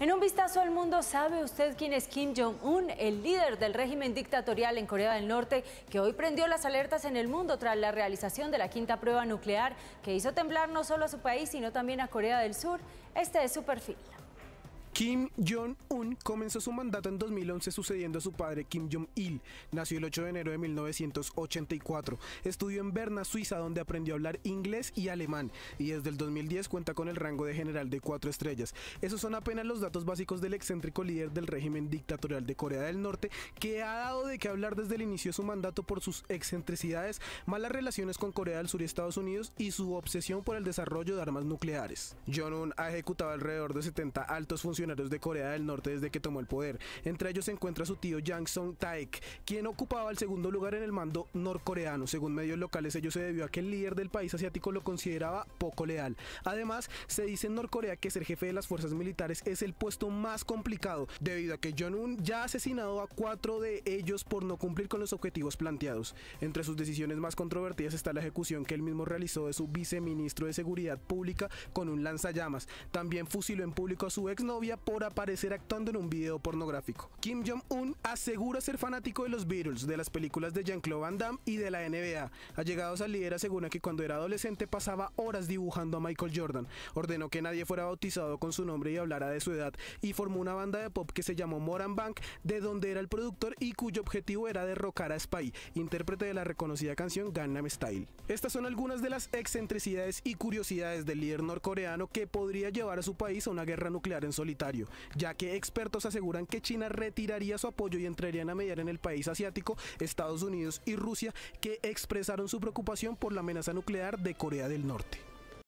En un vistazo al mundo, ¿sabe usted quién es Kim Jong-un, el líder del régimen dictatorial en Corea del Norte, que hoy prendió las alertas en el mundo tras la realización de la quinta prueba nuclear, que hizo temblar no solo a su país, sino también a Corea del Sur? Este es su perfil. Kim Jong-un comenzó su mandato en 2011 sucediendo a su padre Kim Jong-il. Nació el 8 de enero de 1984. Estudió en Berna, Suiza, donde aprendió a hablar inglés y alemán. Y desde el 2010 cuenta con el rango de general de cuatro estrellas. Esos son apenas los datos básicos del excéntrico líder del régimen dictatorial de Corea del Norte, que ha dado de qué hablar desde el inicio de su mandato por sus excentricidades, malas relaciones con Corea del Sur y Estados Unidos y su obsesión por el desarrollo de armas nucleares. Jong-un ha ejecutado alrededor de 70 altos funcionarios de Corea del Norte desde que tomó el poder. Entre ellos se encuentra su tío Yang Song-taek, quien ocupaba el segundo lugar en el mando norcoreano. Según medios locales, ello se debió a que el líder del país asiático lo consideraba poco leal. Además, se dice en Norcorea que ser jefe de las fuerzas militares es el puesto más complicado, debido a que Jong-un ya ha asesinado a cuatro de ellos por no cumplir con los objetivos planteados. Entre sus decisiones más controvertidas está la ejecución que él mismo realizó de su viceministro de Seguridad Pública con un lanzallamas. También fusiló en público a su exnovia por aparecer actuando en un video pornográfico. Kim Jong-un asegura ser fanático de los Beatles, de las películas de Jean-Claude Van Damme y de la NBA. Allegados al líder asegura que cuando era adolescente pasaba horas dibujando a Michael Jordan, ordenó que nadie fuera bautizado con su nombre y hablara de su edad y formó una banda de pop que se llamó Moran Bank, de donde era el productor y cuyo objetivo era derrocar a Spy, intérprete de la reconocida canción Gangnam Style. Estas son algunas de las excentricidades y curiosidades del líder norcoreano que podría llevar a su país a una guerra nuclear en solitario ya que expertos aseguran que China retiraría su apoyo y entrarían a mediar en el país asiático, Estados Unidos y Rusia, que expresaron su preocupación por la amenaza nuclear de Corea del Norte.